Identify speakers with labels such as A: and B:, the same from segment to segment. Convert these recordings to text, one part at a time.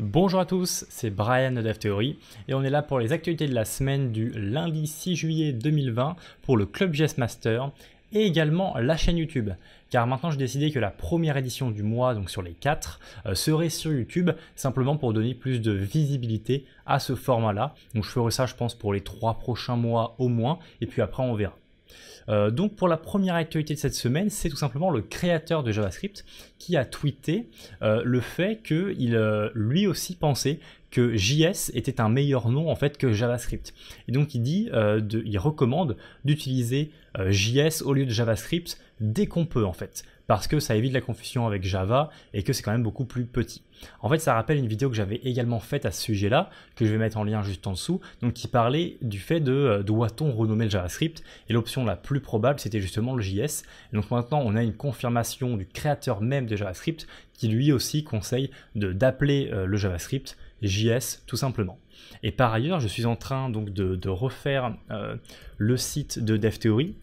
A: Bonjour à tous, c'est Brian de DevTheory et on est là pour les actualités de la semaine du lundi 6 juillet 2020 pour le Club Jazz Master et également la chaîne YouTube. Car maintenant j'ai décidé que la première édition du mois, donc sur les 4, euh, serait sur YouTube, simplement pour donner plus de visibilité à ce format-là. Donc je ferai ça je pense pour les 3 prochains mois au moins, et puis après on verra. Euh, donc pour la première actualité de cette semaine, c'est tout simplement le créateur de JavaScript qui a tweeté euh, le fait qu'il euh, lui aussi pensait que JS était un meilleur nom en fait que JavaScript. Et donc il dit, il recommande d'utiliser JS au lieu de JavaScript dès qu'on peut en fait parce que ça évite la confusion avec Java et que c'est quand même beaucoup plus petit. En fait, ça rappelle une vidéo que j'avais également faite à ce sujet-là, que je vais mettre en lien juste en dessous, donc qui parlait du fait de euh, doit-on renommer le JavaScript et l'option la plus probable c'était justement le JS. donc maintenant, on a une confirmation du créateur même de JavaScript qui lui aussi conseille d'appeler euh, le JavaScript JS tout simplement. Et par ailleurs, je suis en train donc de, refaire euh, le site de DevTheory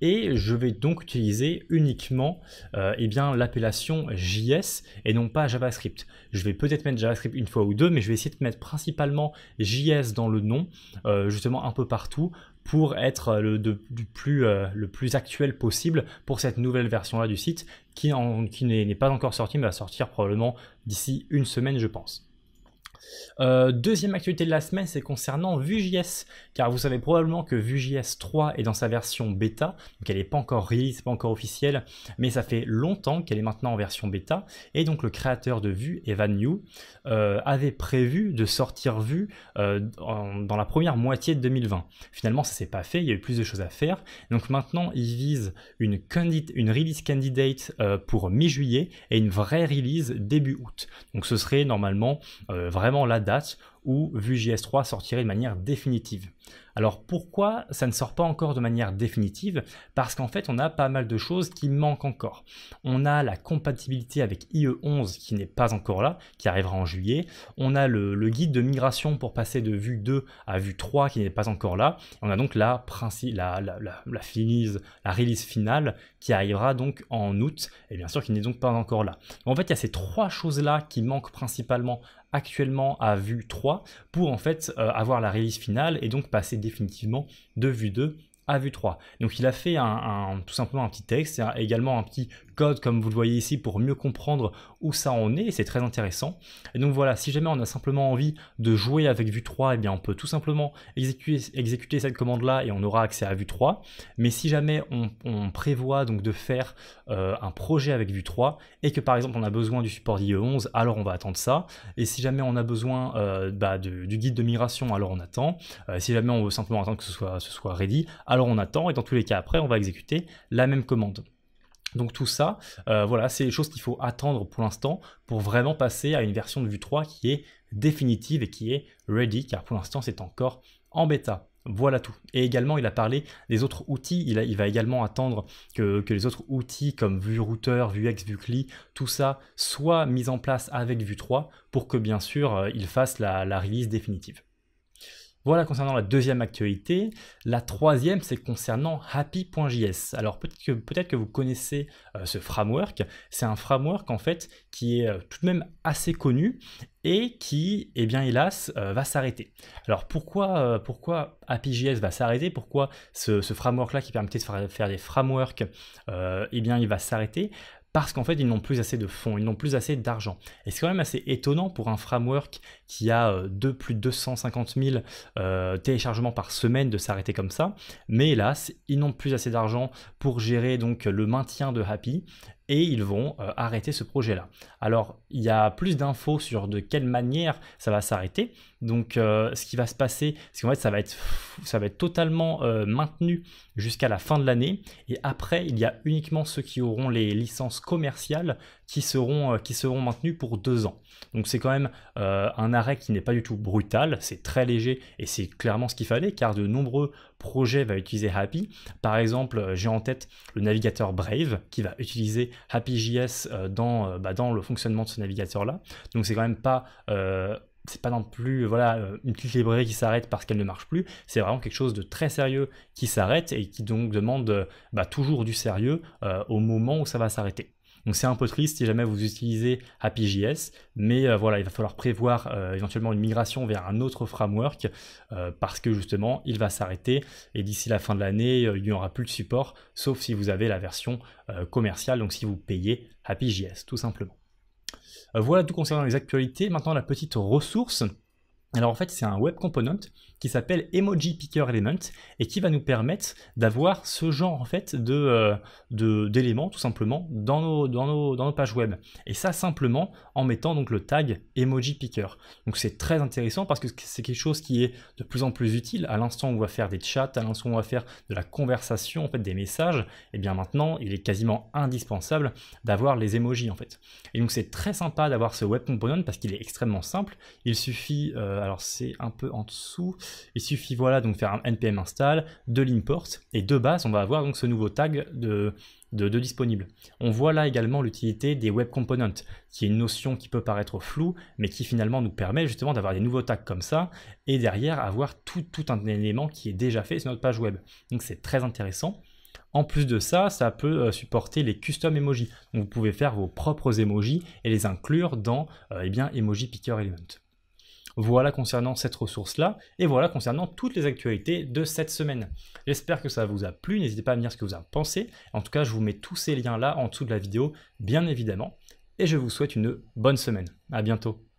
A: et je vais donc utiliser uniquement euh, eh l'appellation JS et non pas JavaScript. Je vais peut-être mettre JavaScript une fois ou deux, mais je vais essayer de mettre principalement JS dans le nom, euh, justement un peu partout, pour être euh, le, plus, actuel possible pour cette nouvelle version-là du site, qui, qui n'est pas encore sortie, mais va sortir probablement d'ici une semaine, je pense. Euh, deuxième actualité de la semaine, c'est concernant Vue.js, car vous savez probablement que Vue.js 3 est dans sa version bêta, donc elle n'est pas encore release, pas encore officielle, mais ça fait longtemps qu'elle est maintenant en version bêta, et donc le créateur de Vue, Evan New, euh, avait prévu de sortir Vue euh, dans la première moitié de 2020. Finalement, ça s'est pas fait, il y a eu plus de choses à faire, donc maintenant il vise une, une release candidate pour mi-juillet et une vraie release début août. Donc ce serait normalement vraiment vraiment la date où Vue.js 3 sortirait de manière définitive. Alors pourquoi ça ne sort pas encore de manière définitive Parce qu'en fait, on a pas mal de choses qui manquent encore. On a la compatibilité avec IE11 qui n'est pas encore là, qui arrivera en juillet. On a le, guide de migration pour passer de Vue 2 à Vue 3 qui n'est pas encore là. On a donc la, la, la release finale qui arrivera donc en août et bien sûr qui n'est donc pas encore là. En fait, il y a ces trois choses-là qui manquent principalement actuellement à Vue 3 pour en fait euh, avoir la release finale et donc passer définitivement de vue 2 à vue 3. Donc il a fait un, tout simplement un petit texte, également un petit code comme vous le voyez ici pour mieux comprendre où ça en est, c'est très intéressant. Et donc voilà, si jamais on a simplement envie de jouer avec vue 3, et eh bien on peut tout simplement exécuter, cette commande là et on aura accès à vue 3. Mais si jamais on, prévoit donc de faire euh, un projet avec vue 3 et que par exemple on a besoin du support d'IE11, alors on va attendre ça. Et si jamais on a besoin euh, bah, du guide de migration, alors on attend. Euh, si jamais on veut simplement attendre que ce soit, ce soit ready, alors alors on attend et dans tous les cas après, on va exécuter la même commande. Donc tout ça, euh, voilà, c'est les choses qu'il faut attendre pour l'instant pour vraiment passer à une version de Vue 3 qui est définitive et qui est ready, car pour l'instant c'est encore en bêta. Voilà tout. Et également, il a parlé des autres outils. Il, va également attendre que, les autres outils comme Vue Router, Vue cli tout ça soit mis en place avec Vue 3 pour que bien sûr euh, il fasse la, la release définitive. Voilà concernant la deuxième actualité. La troisième, c'est concernant happy.js. Alors peut-être que, peut que, vous connaissez euh, ce framework. C'est un framework en fait qui est euh, tout de même assez connu et qui, eh bien hélas, euh, va s'arrêter. Alors pourquoi, euh, pourquoi pourquoi va s'arrêter Pourquoi ce, framework-là qui permettait de faire, des frameworks, euh, eh bien il va s'arrêter parce qu'en fait, ils n'ont plus assez de fonds, ils n'ont plus assez d'argent. Et c'est quand même assez étonnant pour un framework qui a de plus de 250 000 téléchargements par semaine de s'arrêter comme ça. Mais hélas, ils n'ont plus assez d'argent pour gérer donc le maintien de Happy et ils vont euh, arrêter ce projet-là. Alors, il y a plus d'infos sur de quelle manière ça va s'arrêter, donc euh, ce qui va se passer, c'est qu'en fait ça va être, ça va être totalement euh, maintenu jusqu'à la fin de l'année. Et après, il y a uniquement ceux qui auront les licences commerciales qui seront, euh, qui seront maintenues pour deux ans. Donc c'est quand même un arrêt qui n'est pas du tout brutal, c'est très léger et c'est clairement ce qu'il fallait car de nombreux projets vont utiliser Happy. Par exemple, j'ai en tête le navigateur Brave qui va utiliser HappyJS dans, bah, dans le fonctionnement de ce navigateur-là. Donc c'est quand même pas c'est pas non plus voilà euh, une petite librairie qui s'arrête parce qu'elle ne marche plus. C'est vraiment quelque chose de très sérieux qui s'arrête et qui donc demande euh, bah, toujours du sérieux euh, au moment où ça va s'arrêter. Donc c'est un peu triste si jamais vous utilisez HappyJS, mais voilà, il va falloir prévoir éventuellement une migration vers un autre framework parce que justement, il va s'arrêter et d'ici la fin de l'année, il n'y aura plus de support, sauf si vous avez la version commerciale, donc si vous payez HappyJS tout simplement. Euh, voilà tout concernant les actualités. Maintenant, la petite ressource. Alors en fait, c'est un web component qui s'appelle Emoji Picker Element et qui va nous permettre d'avoir ce genre en fait de euh, d'éléments tout simplement dans nos, dans, nos, pages web. Et ça simplement en mettant donc le tag Emoji Picker. Donc c'est très intéressant parce que c'est quelque chose qui est de plus en plus utile. À l'instant où on va faire des chats, à l'instant où on va faire de la conversation, en fait des messages, et eh bien maintenant il est quasiment indispensable d'avoir les emojis en fait. Et donc c'est très sympa d'avoir ce web component parce qu'il est extrêmement simple. Il suffit, euh, alors c'est un peu en dessous, il suffit voilà donc faire un npm install, de l'import, et de base on va avoir donc ce nouveau tag de, disponible. On voit là également l'utilité des web components, qui est une notion qui peut paraître floue, mais qui finalement nous permet justement d'avoir des nouveaux tags comme ça, et derrière avoir tout, un élément qui est déjà fait sur notre page web. Donc c'est très intéressant. En plus de ça, ça peut euh, supporter les custom emojis. vous pouvez faire vos propres emojis et les inclure dans euh, eh Emoji Picker Element. Voilà concernant cette ressource-là, et voilà concernant toutes les actualités de cette semaine. J'espère que ça vous a plu, n'hésitez pas à me dire ce que vous en pensez. En tout cas, je vous mets tous ces liens-là en dessous de la vidéo, bien évidemment, et je vous souhaite une bonne semaine. À bientôt.